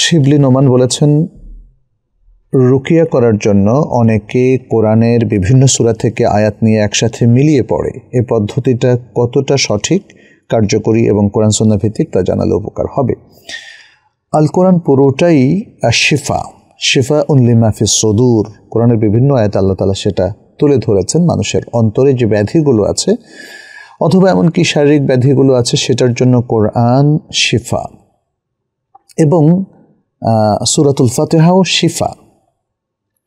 শিবলি নোমান বলেছেন রুকিয়া করার জন্য অনেকে কোরআনের বিভিন্ন সুরা থেকে আয়াত নিয়ে একসাথে মিলিয়ে পড়ে এ পদ্ধতিটা কতটা সঠিক কার্যকরী এবং কোরআন সন্ধ্যা ভিত্তিক তা জানালে উপকার হবে আল কোরআন পুরোটাই শিফা শিফা উল্লিমাফি সদুর কোরআনের বিভিন্ন আয়াত আল্লাহ তালা সেটা তুলে ধরেছেন মানুষের অন্তরে যে ব্যাধিগুলো আছে অথবা এমনকি শারীরিক ব্যাধিগুলো আছে সেটার জন্য কোরআন শিফা এবং সুরাতুল ফাতেহাও শিফা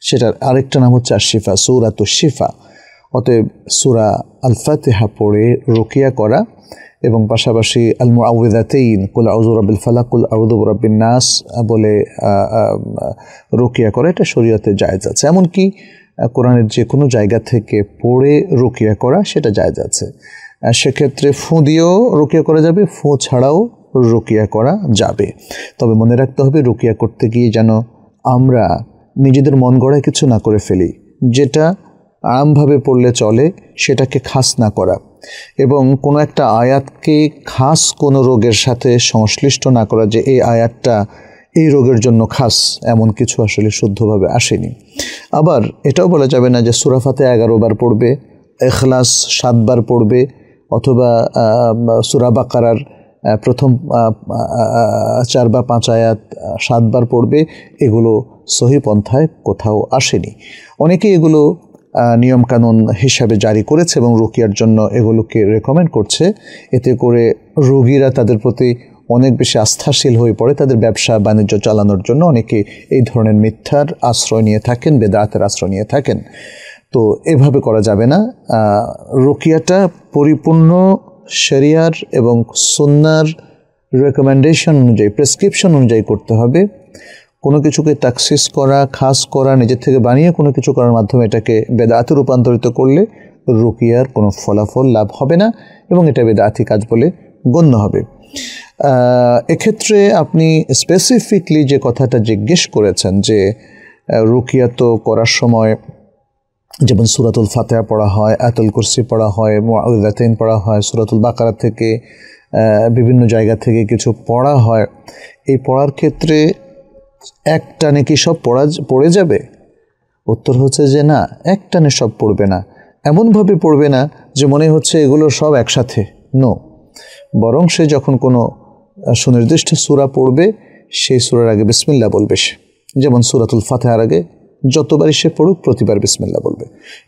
সেটার আরেকটা নাম হচ্ছে আর শিফা শিফা অতএব সুরা আল ফাতেহা পড়ে রোকিয়া করা এবং পাশাপাশি আল মুআউদাতেইন কুল আউজু ফালা কুল আউদুব রব্বিন নাস বলে রোকিয়া করা এটা শরীয়তে জায়জ আছে এমনকি কোরআনের যে কোনো জায়গা থেকে পড়ে রোকিয়া করা সেটা জায়জ আছে সেক্ষেত্রে ফুঁ দিয়েও রোকিয়া করা যাবে ফুঁ ছাড়াও রোকিয়া করা যাবে তবে মনে রাখতে হবে রোকিয়া করতে গিয়ে যেন আমরা নিজেদের মন গড়ায় কিছু না করে ফেলি যেটা আরামভাবে পড়লে চলে সেটাকে খাস না করা এবং কোনো একটা আয়াতকে খাস কোনো রোগের সাথে সংশ্লিষ্ট না করা যে এই আয়াতটা এই রোগের জন্য খাস এমন কিছু আসলে শুদ্ধভাবে আসেনি আবার এটাও বলা যাবে না যে সুরাফাতে এগারো বার পড়বে এখলাস সাতবার পড়বে অথবা সুরাবাকার প্রথম চার বা পাঁচ আয়াত সাতবার পড়বে এগুলো সহি পন্থায় কোথাও আসেনি অনেকে এগুলো নিয়মকানুন হিসাবে জারি করেছে এবং রুকিয়ার জন্য এগুলোকে রেকমেন্ড করছে এতে করে রোগীরা তাদের প্রতি অনেক বেশি আস্থাশীল হয়ে পড়ে তাদের ব্যবসা বাণিজ্য চালানোর জন্য অনেকে এই ধরনের মিথ্যার আশ্রয় নিয়ে থাকেন বেদাতের আশ্রয় নিয়ে থাকেন তো এভাবে করা যাবে না রোকিয়াটা পরিপূর্ণ শরিয়ার এবং সুন্নার রেকমেন্ডেশন অনুযায়ী প্রেসক্রিপশন অনুযায়ী করতে হবে কোনো কিছুকে তাকসিস করা খাস করা নিজের থেকে বানিয়ে কোনো কিছু করার মাধ্যমে এটাকে বেদাতে রূপান্তরিত করলে রুকিয়ার কোনো ফলাফল লাভ হবে না এবং এটা বেদাতি কাজ বলে গণ্য হবে এক্ষেত্রে আপনি স্পেসিফিকলি যে কথাটা জিজ্ঞেস করেছেন যে রুকিয়া তো করার সময় যেমন সুরাতুল ফাতেহা পড়া হয় আতুল কুরসি পড়া হয় মোয়াউদ্দাতিন পড়া হয় সুরাতুল বাকারা থেকে বিভিন্ন জায়গা থেকে কিছু পড়া হয় এই পড়ার ক্ষেত্রে একটানে কি সব পড়া পড়ে যাবে উত্তর হচ্ছে যে না একটানে সব পড়বে না এমনভাবে পড়বে না যে মনে হচ্ছে এগুলো সব একসাথে নো বরং সে যখন কোনো সুনির্দিষ্ট সুরা পড়বে সেই সুরার আগে বিসমিল্লা বলবে সে যেমন সুরাতুল ফাতেহার আগে যতবারই সে পড়ুক প্রতিবার বিসমিল্লা বলবে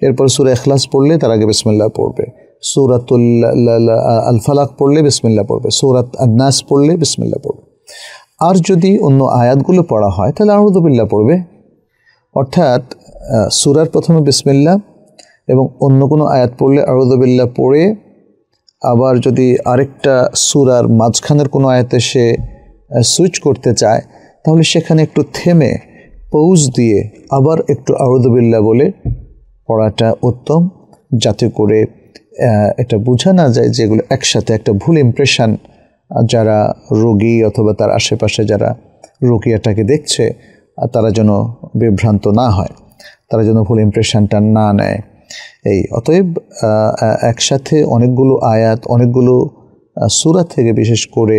এরপর সুরা এখলাস পড়লে তার আগে বিসমিল্লা পড়বে সুরাতুল আলফালাক পড়লে বিসমিল্লা পড়বে সৌরাত আন্নাস পড়লে বিসমিল্লা পড়বে আর যদি অন্য আয়াতগুলো পড়া হয় তাহলে আহমদুবিল্লা পড়বে অর্থাৎ সুরার প্রথমে বিসমিল্লা এবং অন্য কোনো আয়াত পড়লে আহমদুবিল্লা পড়ে আবার যদি আরেকটা সুরার মাঝখানের কোনো আয়াতে সে সুইচ করতে চায় তাহলে সেখানে একটু থেমে পৌজ দিয়ে আবার একটু আউদুবিল্লা বলে পড়াটা উত্তম যাতে করে এটা বোঝা না যায় যেগুলো একসাথে একটা ভুল ইমপ্রেশন যারা রোগী অথবা তার আশেপাশে যারা রোগিয়াটাকে দেখছে তারা যেন বিভ্রান্ত না হয় তারা যেন ভুল ইমপ্রেশানটা না নেয় এই অতএব একসাথে অনেকগুলো আয়াত অনেকগুলো সুরা থেকে বিশেষ করে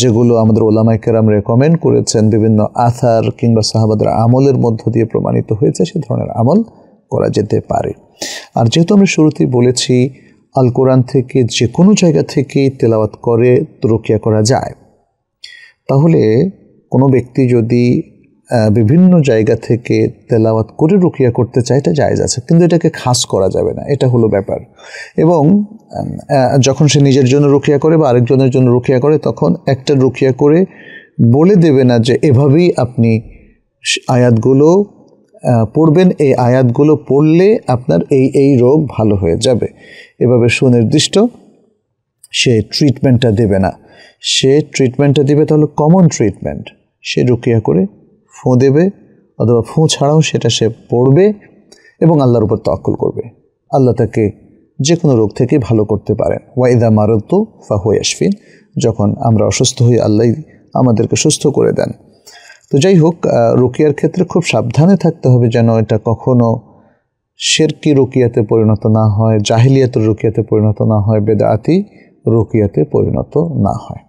যেগুলো আমাদের ওলামাই কেরাম রেকমেন্ড করেছেন বিভিন্ন আথার কিংবা সাহাবাদের আমলের মধ্য দিয়ে প্রমাণিত হয়েছে সে ধরনের আমল করা যেতে পারে আর যেহেতু আমরা শুরুতেই বলেছি আল কোরআন থেকে যে কোনো জায়গা থেকেই তেলাওয়াত করে রোকিয়া করা যায় তাহলে কোনো ব্যক্তি যদি বিভিন্ন জায়গা থেকে তেলাওয়াত করে রুকিয়া করতে চায় এটা জায়জ আছে কিন্তু এটাকে খাস করা যাবে না এটা হলো ব্যাপার এবং যখন সে নিজের জন্য রুকিয়া করে বা আরেকজনের জন্য রুকিয়া করে তখন একটা রুকিয়া করে বলে দেবে না যে এভাবেই আপনি আয়াতগুলো পড়বেন এই আয়াতগুলো পড়লে আপনার এই এই রোগ ভালো হয়ে যাবে এভাবে সুনির্দিষ্ট সে ট্রিটমেন্টটা দেবে না সে ট্রিটমেন্টটা দেবে তাহলে কমন ট্রিটমেন্ট সে রুকিয়া করে ফোঁ দেবে অথবা ফোঁ ছাড়াও সেটা সে পড়বে এবং আল্লাহর উপর তক্কল করবে আল্লাহ তাকে যে কোনো রোগ থেকে ভালো করতে পারেন ওয়াইদা মারত ফাহু ইয়াসফিন যখন আমরা অসুস্থ হই আল্লাহ আমাদেরকে সুস্থ করে দেন তো যাই হোক রুকিয়ার ক্ষেত্রে খুব সাবধানে থাকতে হবে যেন এটা কখনও শেরকি রোকিয়াতে পরিণত না হয় জাহিলিয়াতের রুকিয়াতে পরিণত না হয় বেদাতি রোকিয়াতে পরিণত না হয়